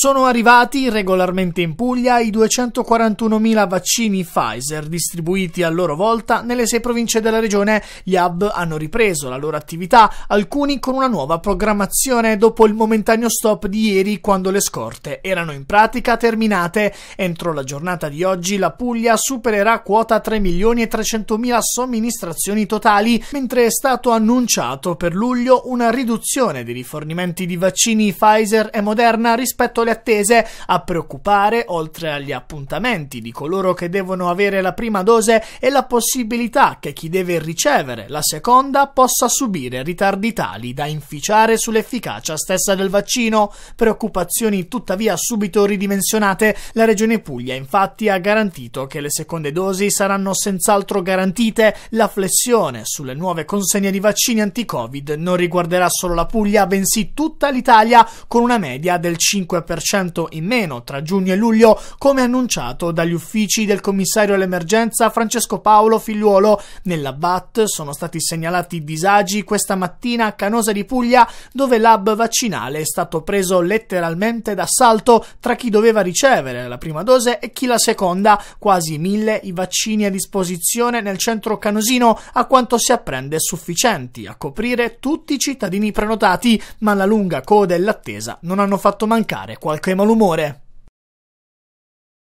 Sono arrivati regolarmente in Puglia i 241.000 vaccini Pfizer distribuiti a loro volta nelle sei province della regione. Gli hub hanno ripreso la loro attività, alcuni con una nuova programmazione dopo il momentaneo stop di ieri quando le scorte erano in pratica terminate. Entro la giornata di oggi la Puglia supererà quota 3.300.000 somministrazioni totali, mentre è stato annunciato per luglio una riduzione dei rifornimenti di vaccini Pfizer e Moderna rispetto alle notevole attese a preoccupare, oltre agli appuntamenti di coloro che devono avere la prima dose, è la possibilità che chi deve ricevere la seconda possa subire ritardi tali da inficiare sull'efficacia stessa del vaccino. Preoccupazioni tuttavia subito ridimensionate. La Regione Puglia infatti ha garantito che le seconde dosi saranno senz'altro garantite. La flessione sulle nuove consegne di vaccini anti-Covid non riguarderà solo la Puglia, bensì tutta l'Italia con una media del 5% 10% in meno tra giugno e luglio, come annunciato dagli uffici del commissario all'emergenza Francesco Paolo Figliuolo. Nella BAT sono stati segnalati disagi questa mattina a Canosa di Puglia, dove l'hub vaccinale è stato preso letteralmente d'assalto tra chi doveva ricevere la prima dose e chi la seconda, quasi mille i vaccini a disposizione nel centro canosino, a quanto si apprende sufficienti a coprire tutti i cittadini prenotati, ma la lunga coda e l'attesa non hanno fatto mancare qualche malumore